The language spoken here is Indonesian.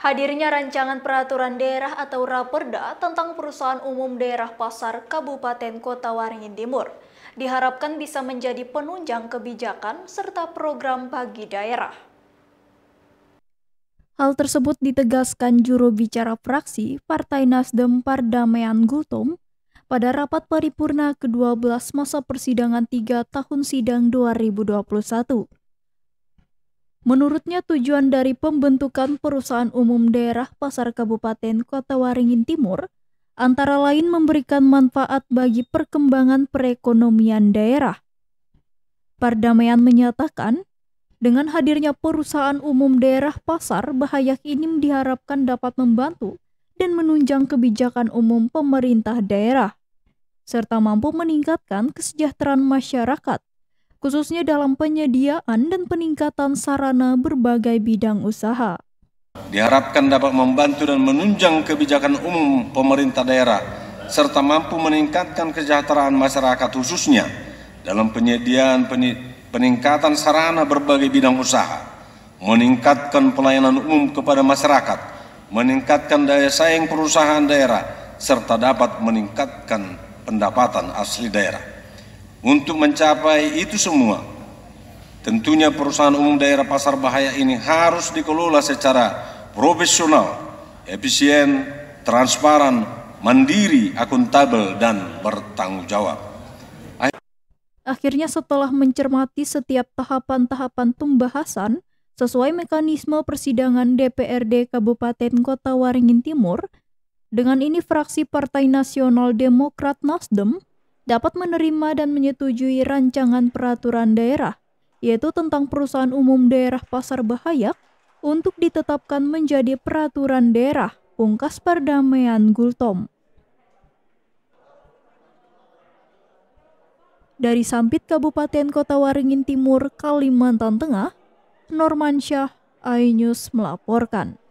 Hadirnya rancangan peraturan daerah atau Raperda tentang perusahaan umum daerah pasar Kabupaten Kota Waringin Timur diharapkan bisa menjadi penunjang kebijakan serta program bagi daerah. Hal tersebut ditegaskan juru bicara fraksi Partai Nasdem Pardamean Gultom pada rapat paripurna ke-12 masa persidangan 3 tahun sidang 2021. Menurutnya tujuan dari pembentukan perusahaan umum daerah pasar kabupaten Kota Waringin Timur antara lain memberikan manfaat bagi perkembangan perekonomian daerah. Pardamaian menyatakan, dengan hadirnya perusahaan umum daerah pasar, bahaya ini diharapkan dapat membantu dan menunjang kebijakan umum pemerintah daerah, serta mampu meningkatkan kesejahteraan masyarakat khususnya dalam penyediaan dan peningkatan sarana berbagai bidang usaha. Diharapkan dapat membantu dan menunjang kebijakan umum pemerintah daerah serta mampu meningkatkan kesejahteraan masyarakat khususnya dalam penyediaan peningkatan sarana berbagai bidang usaha, meningkatkan pelayanan umum kepada masyarakat, meningkatkan daya saing perusahaan daerah, serta dapat meningkatkan pendapatan asli daerah. Untuk mencapai itu semua, tentunya perusahaan umum daerah pasar bahaya ini harus dikelola secara profesional, efisien, transparan, mandiri, akuntabel, dan bertanggung jawab. Akhirnya setelah mencermati setiap tahapan-tahapan pembahasan, sesuai mekanisme persidangan DPRD Kabupaten Kota Waringin Timur, dengan ini fraksi Partai Nasional Demokrat Nasdem dapat menerima dan menyetujui rancangan peraturan daerah, yaitu tentang perusahaan umum daerah pasar bahaya, untuk ditetapkan menjadi peraturan daerah pungkas perdamaian Gultom. Dari Sampit Kabupaten Kota Waringin Timur, Kalimantan Tengah, Normansyah, iNews melaporkan.